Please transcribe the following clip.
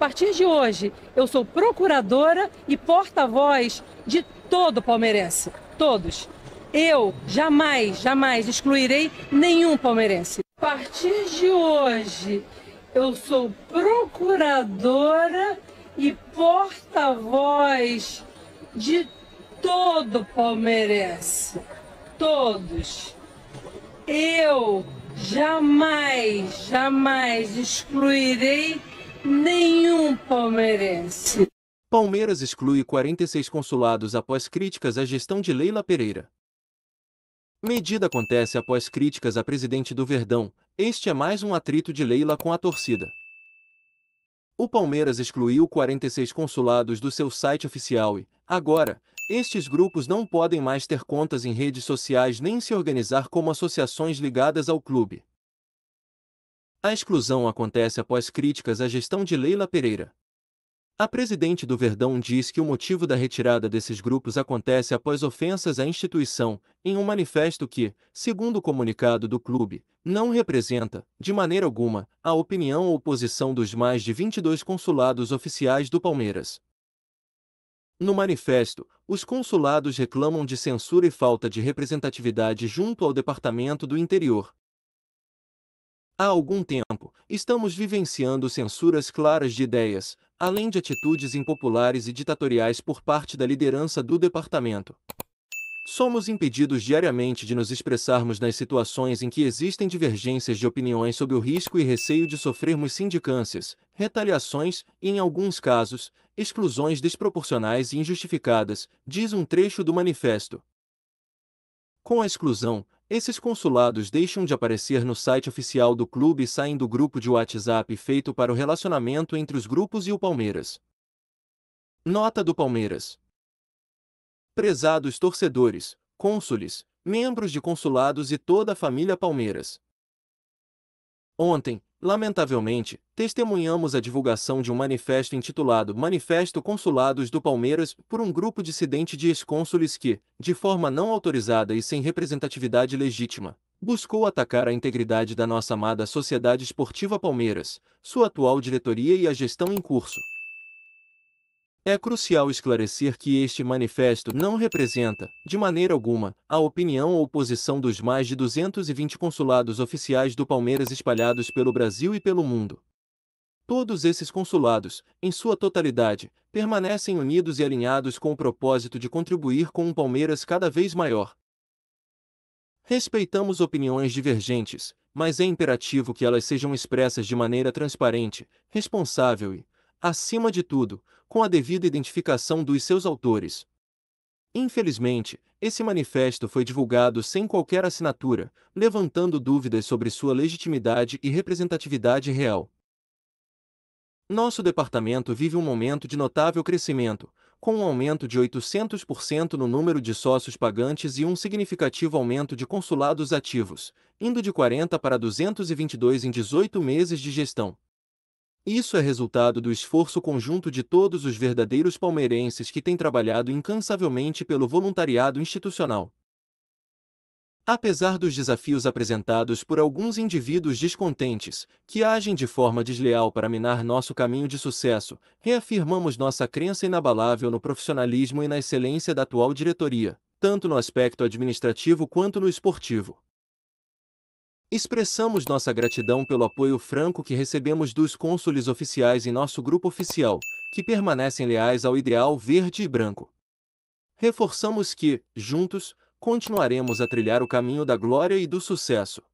A partir de hoje, eu sou procuradora e porta-voz de todo palmeirense, todos. Eu jamais, jamais excluirei nenhum palmeirense. A partir de hoje, eu sou procuradora e porta-voz de todo palmeirense, todos. Eu jamais, jamais excluirei nenhum palmeirense. Palmeiras exclui 46 consulados após críticas à gestão de Leila Pereira. Medida acontece após críticas à presidente do Verdão. Este é mais um atrito de Leila com a torcida. O Palmeiras excluiu 46 consulados do seu site oficial e, agora, estes grupos não podem mais ter contas em redes sociais nem se organizar como associações ligadas ao clube. A exclusão acontece após críticas à gestão de Leila Pereira. A presidente do Verdão diz que o motivo da retirada desses grupos acontece após ofensas à instituição, em um manifesto que, segundo o comunicado do clube, não representa, de maneira alguma, a opinião ou posição dos mais de 22 consulados oficiais do Palmeiras. No manifesto, os consulados reclamam de censura e falta de representatividade junto ao Departamento do Interior, Há algum tempo, estamos vivenciando censuras claras de ideias, além de atitudes impopulares e ditatoriais por parte da liderança do departamento. Somos impedidos diariamente de nos expressarmos nas situações em que existem divergências de opiniões sobre o risco e receio de sofrermos sindicâncias, retaliações e, em alguns casos, exclusões desproporcionais e injustificadas, diz um trecho do manifesto. Com a exclusão, esses consulados deixam de aparecer no site oficial do clube e saem do grupo de WhatsApp feito para o relacionamento entre os grupos e o Palmeiras. Nota do Palmeiras. Prezados torcedores, cônsules, membros de consulados e toda a família Palmeiras. Ontem, Lamentavelmente, testemunhamos a divulgação de um manifesto intitulado Manifesto Consulados do Palmeiras por um grupo dissidente de ex-cônsules que, de forma não autorizada e sem representatividade legítima, buscou atacar a integridade da nossa amada Sociedade Esportiva Palmeiras, sua atual diretoria e a gestão em curso. É crucial esclarecer que este manifesto não representa, de maneira alguma, a opinião ou posição dos mais de 220 consulados oficiais do Palmeiras espalhados pelo Brasil e pelo mundo. Todos esses consulados, em sua totalidade, permanecem unidos e alinhados com o propósito de contribuir com um Palmeiras cada vez maior. Respeitamos opiniões divergentes, mas é imperativo que elas sejam expressas de maneira transparente, responsável e, acima de tudo, com a devida identificação dos seus autores. Infelizmente, esse manifesto foi divulgado sem qualquer assinatura, levantando dúvidas sobre sua legitimidade e representatividade real. Nosso departamento vive um momento de notável crescimento, com um aumento de 800% no número de sócios pagantes e um significativo aumento de consulados ativos, indo de 40 para 222 em 18 meses de gestão. Isso é resultado do esforço conjunto de todos os verdadeiros palmeirenses que têm trabalhado incansavelmente pelo voluntariado institucional. Apesar dos desafios apresentados por alguns indivíduos descontentes, que agem de forma desleal para minar nosso caminho de sucesso, reafirmamos nossa crença inabalável no profissionalismo e na excelência da atual diretoria, tanto no aspecto administrativo quanto no esportivo. Expressamos nossa gratidão pelo apoio franco que recebemos dos cônsules oficiais em nosso grupo oficial, que permanecem leais ao ideal verde e branco. Reforçamos que, juntos, continuaremos a trilhar o caminho da glória e do sucesso.